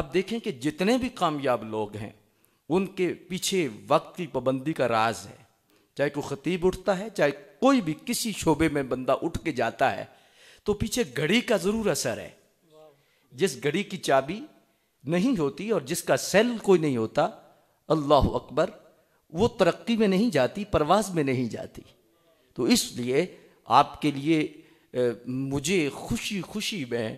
अब देखें कि जितने भी कामयाब लोग हैं उनके पीछे वक्त की पाबंदी का राज है चाहे कोई खतीब उठता है चाहे कोई भी किसी शोबे में बंदा उठ के जाता है तो पीछे घड़ी का ज़रूर असर है जिस घड़ी की चाबी नहीं होती और जिसका सेल कोई नहीं होता अल्लाह अकबर वो तरक्की में नहीं जाती परवाज में नहीं जाती तो इसलिए आपके लिए मुझे खुशी खुशी में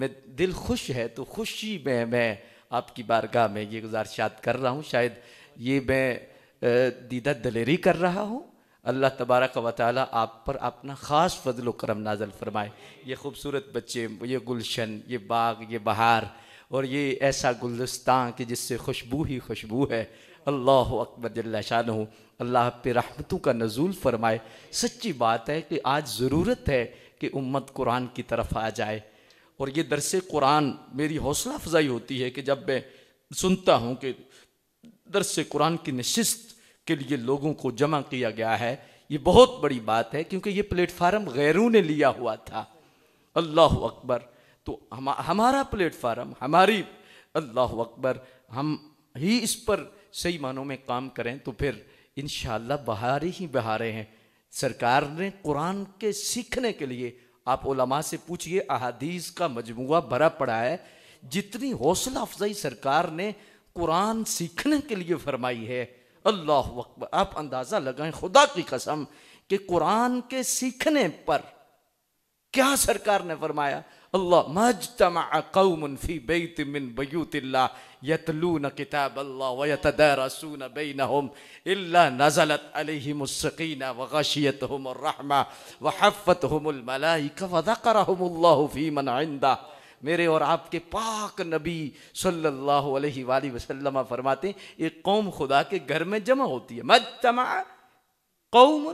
मैं दिल खुश है तो खुशी में मैं आपकी बारगाह में ये गुजारशात कर रहा हूँ शायद ये मैं दीदा दलेरी कर रहा हूँ अल्लाह तबारक का वाली आप पर अपना ख़ास फजल करम नाजल फरमाए ये खूबसूरत बच्चे ये गुलशन ये बाग ये बहार और ये ऐसा गुलदस्तान कि जिससे खुशबू ही खुशबू है अल्लाह अकबर जल्लाशान हूँ अल्लाह पे रहमतों का नजूल फरमाए सच्ची बात है कि आज ज़रूरत है कि उम्मत कुरान की तरफ आ जाए और ये दरस कुरान मेरी हौसला अफजाई होती है कि जब मैं सुनता हूँ कि दरस कुरान की नशस्त के लिए लोगों को जमा किया गया है ये बहुत बड़ी बात है क्योंकि ये प्लेटफार्म गैरों ने लिया हुआ था अल्लाह अकबर तो हम हमारा प्लेटफार्म हमारी अल्लाह अकबर हम ही इस पर सही मानों में काम करें तो फिर इन शहारे ही बहारे हैं सरकार ने कुरान के सीखने के लिए आप ओलमा से पूछिए अहादीस का मजमू भरा पड़ा है जितनी हौसला अफजाई सरकार ने कुरान सीखने के लिए फरमाई है अल्लाह आप अंदाज़ा लगाएं खुदा की कसम कि कुरान के सीखने पर क्या सरकार ने फरमाया الله ما اجتمع قوم في بيت من بيوت الله يتلون كتاب الله ويتدارسون بينهم إلا نزلت عليهم السقينة وغشيتهم الرحمة وحفتهم الملائكة وذكرهم الله في من عنده پاک نبی صلی اللہ علیہ وآلہ وسلم فرماتے ہیں ایک قوم خدا کے گھر میں جمع ہوتی ہے مجتمع قوم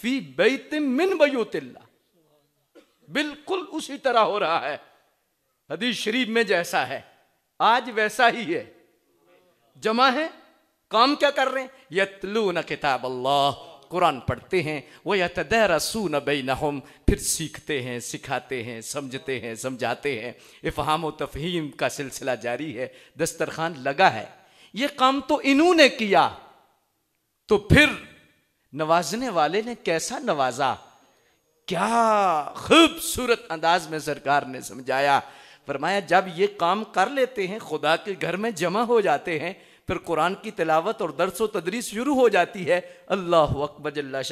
فی بیت من بیوت اللہ बिल्कुल उसी तरह हो रहा है हदीस शरीफ में जैसा है आज वैसा ही है जमा है काम क्या कर रहे हैं यतलू न किताब अल्लाह कुरान पढ़ते हैं वह यतदरसू न बेनहम फिर सीखते हैं सिखाते हैं समझते हैं समझाते हैं इफ़ाम तफहीम का सिलसिला जारी है दस्तरखान लगा है ये काम तो इन्होंने किया तो फिर नवाजने वाले ने कैसा नवाजा क्या खूबसूरत अंदाज में सरकार ने समझाया फरमाया जब ये काम कर लेते हैं खुदा के घर में जमा हो जाते हैं फिर कुरान की तिलावत और दरस व तदरीस शुरू हो जाती है अल्लाह अकबजल्ला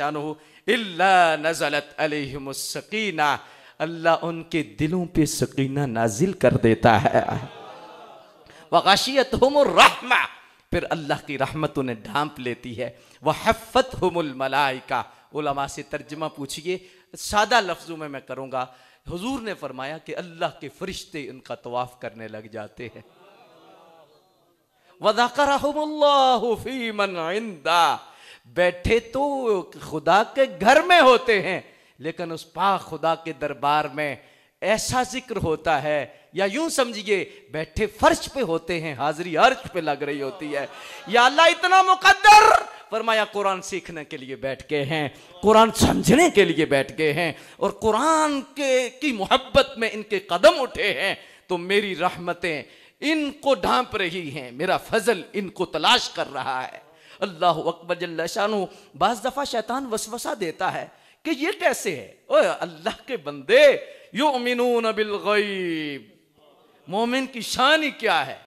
नज़लत अलहमसकीना अल्लाह उनके दिलों पे सकीना नाजिल कर देता है वकाशियत हो रहमा फिर अल्लाह की रहमत उन्हें ढांप लेती है वह हफ़त हमल उलमा से तर्जमा पूछिए सादा लफ्ज़ों में मैं करूँगा हजूर ने फरमाया कि अल्लाह के फरिश्ते उनका तवाफ़ करने लग जाते हैं वदाकरदा बैठे तो खुदा के घर में होते हैं लेकिन उस पा खुदा के दरबार में ऐसा जिक्र होता है या यूं समझिए बैठे फर्श पे होते हैं हाजरी अर्श पे लग रही होती है या अल्लाह इतना मुकद्दर फरमाया कुरान सीखने के लिए बैठ गए हैं कुरान समझने के लिए बैठ गए हैं और कुरान के की मोहब्बत में इनके कदम उठे हैं तो मेरी रहमतें इनको ढांप रही हैं मेरा फजल इनको तलाश कर रहा है अल्लाह अकबर शानू बाज़ दफ़ा शैतान वसवसा देता है कि ये कैसे है ओ अल्लाह के बंदे यू मिनू नबिल मोमिन की शानी क्या है